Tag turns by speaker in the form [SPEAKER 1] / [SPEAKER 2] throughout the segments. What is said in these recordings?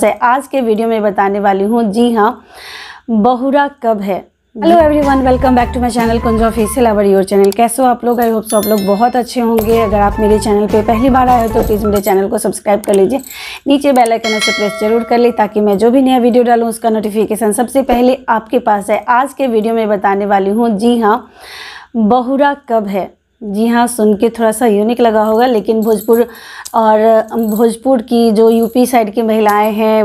[SPEAKER 1] से आज के वीडियो में बताने वाली हूँ जी हाँ बहुरा कब है hello everyone welcome back to my channel Kunj official our your channel कैसे हो आप लोग आई होप सो आप लोग बहुत अच्छे होंगे अगर आप मेरे चैनल पे पहली बार आए हो तो प्लीज़ मेरे चैनल को सब्सक्राइब कर लीजिए नीचे बेल आइकन से प्रेस जरूर कर ली ताकि मैं जो भी नया वीडियो डालूँ उसका नोटिफिकेशन सबसे पहले आपके पास है आज के वीडियो में बताने वाली हूँ जी हाँ बहुरा कब है जी हाँ सुन के थोड़ा सा यूनिक लगा होगा लेकिन भोजपुर और भोजपुर की जो यूपी साइड की महिलाएं हैं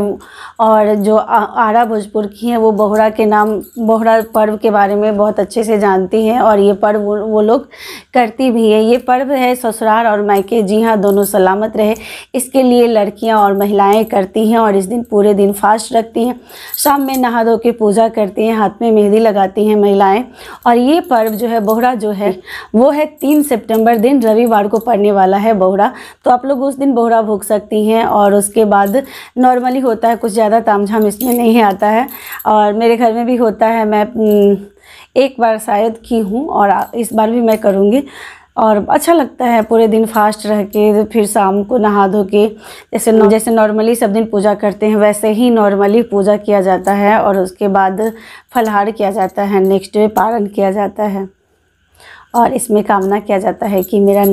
[SPEAKER 1] और जो आरा भोजपुर की हैं वो बहुरा के नाम बहुरा पर्व के बारे में बहुत अच्छे से जानती हैं और ये पर्व वो, वो लोग करती भी है ये पर्व है ससुराल और मायके जी हाँ दोनों सलामत रहे इसके लिए लड़कियां और महिलाएं करती हैं और इस दिन पूरे दिन फास्ट रखती हैं शाम में नहा धो के पूजा करती हैं हाथ में मेहंदी लगाती हैं महिलाएँ और ये पर्व जो है बहुरा जो है वो है तीन तीन सितंबर दिन रविवार को पड़ने वाला है बहुरा तो आप लोग उस दिन बोहरा भोग सकती हैं और उसके बाद नॉर्मली होता है कुछ ज़्यादा तामझाम इसमें नहीं आता है और मेरे घर में भी होता है मैं हम्म, एक बार शायद की हूँ और इस बार भी मैं करूँगी और अच्छा लगता है पूरे दिन फास्ट रह के फिर शाम को नहा धो के जैसे जैसे नॉर्मली सब दिन पूजा करते हैं वैसे ही नॉर्मली पूजा किया जाता है और उसके बाद फलहार किया जाता है नेक्स्ट डे पारण किया जाता है और इसमें कामना किया जाता है कि मेरा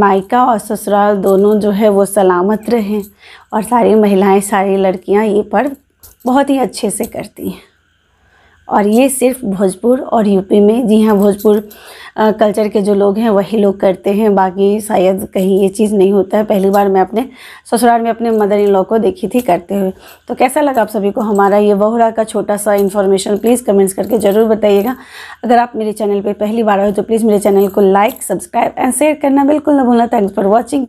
[SPEAKER 1] मायका और ससुराल दोनों जो है वो सलामत रहें और सारी महिलाएं सारी लड़कियां ये पर्व बहुत ही अच्छे से करती हैं और ये सिर्फ भोजपुर और यूपी में जी हाँ भोजपुर कल्चर के जो लोग हैं वही लोग करते हैं बाकी शायद कहीं ये चीज़ नहीं होता है पहली बार मैं अपने ससुराल में अपने मदर इन लॉ को देखी थी करते हुए तो कैसा लगा आप सभी को हमारा ये बहुरा का छोटा सा इन्फॉर्मेशन प्लीज़ कमेंट्स करके ज़रूर बताइएगा अगर आप मेरे चैनल पर पहली बार आए तो प्लीज़ मेरे चैनल को लाइक सब्सक्राइब एंड शेयर करना बिल्कुल ना भूलना थैंक्स फॉर वॉचिंग